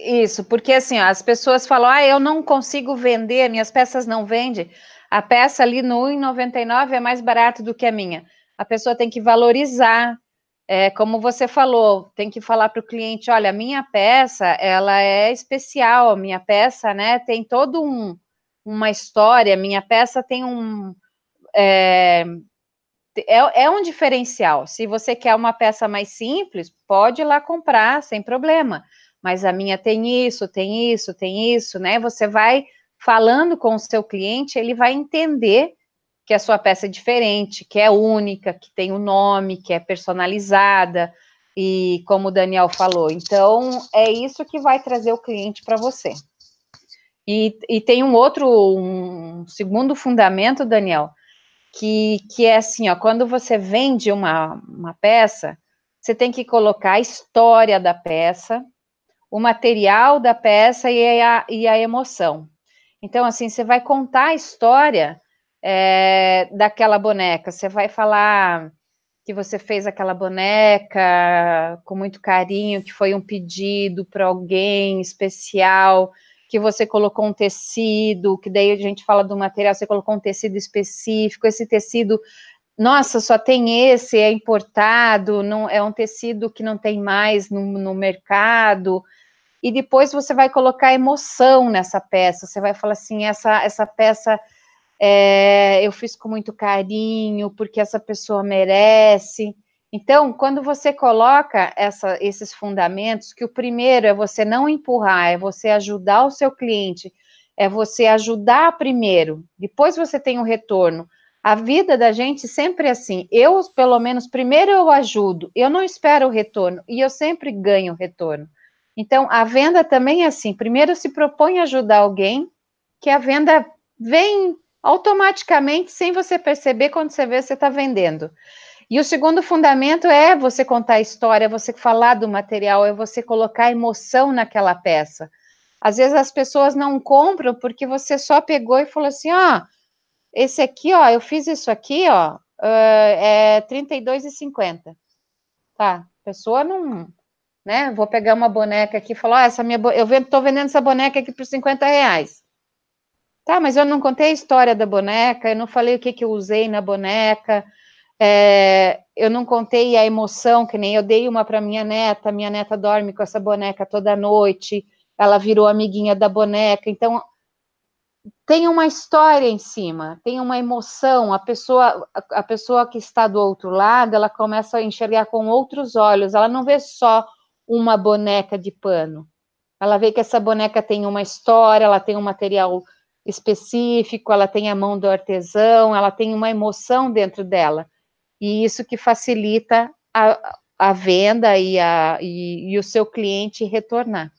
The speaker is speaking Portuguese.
Isso, porque assim, ó, as pessoas falam, ah, eu não consigo vender, minhas peças não vendem. A peça ali no R$1,99 é mais barato do que a minha. A pessoa tem que valorizar, é, como você falou, tem que falar para o cliente, olha, a minha peça, ela é especial, a minha peça, né, tem todo um, uma história, minha peça tem um... É, é, é um diferencial. Se você quer uma peça mais simples, pode ir lá comprar, sem problema mas a minha tem isso, tem isso, tem isso, né? Você vai falando com o seu cliente, ele vai entender que a sua peça é diferente, que é única, que tem o um nome, que é personalizada, e como o Daniel falou. Então, é isso que vai trazer o cliente para você. E, e, tem um outro, um segundo fundamento, Daniel, que, que é assim, ó, quando você vende uma, uma peça, você tem que colocar a história da peça, o material da peça e a, e a emoção. Então, assim, você vai contar a história é, daquela boneca, você vai falar que você fez aquela boneca com muito carinho, que foi um pedido para alguém especial, que você colocou um tecido, que daí a gente fala do material, você colocou um tecido específico, esse tecido nossa, só tem esse, é importado, não é um tecido que não tem mais no, no mercado. E depois você vai colocar emoção nessa peça. Você vai falar assim, essa essa peça é, eu fiz com muito carinho, porque essa pessoa merece. Então, quando você coloca essa, esses fundamentos, que o primeiro é você não empurrar, é você ajudar o seu cliente, é você ajudar primeiro, depois você tem o retorno. A vida da gente sempre é assim. Eu, pelo menos, primeiro eu ajudo, eu não espero o retorno e eu sempre ganho o retorno. Então, a venda também é assim. Primeiro se propõe ajudar alguém, que a venda vem automaticamente sem você perceber quando você vê você está vendendo. E o segundo fundamento é você contar a história, é você falar do material, é você colocar emoção naquela peça. Às vezes as pessoas não compram porque você só pegou e falou assim: ah, oh, esse aqui, ó, eu fiz isso aqui, ó, uh, é 32,50. Tá, pessoa não, né? Vou pegar uma boneca aqui e falar, ó, essa minha, eu tô vendendo essa boneca aqui por 50 reais. Tá, mas eu não contei a história da boneca, eu não falei o que, que eu usei na boneca, é, eu não contei a emoção, que nem eu dei uma para minha neta, minha neta dorme com essa boneca toda noite, ela virou amiguinha da boneca, então tem uma história em cima, tem uma emoção, a pessoa, a pessoa que está do outro lado, ela começa a enxergar com outros olhos, ela não vê só uma boneca de pano. Ela vê que essa boneca tem uma história, ela tem um material específico, ela tem a mão do artesão, ela tem uma emoção dentro dela. E isso que facilita a, a venda e, a, e, e o seu cliente retornar.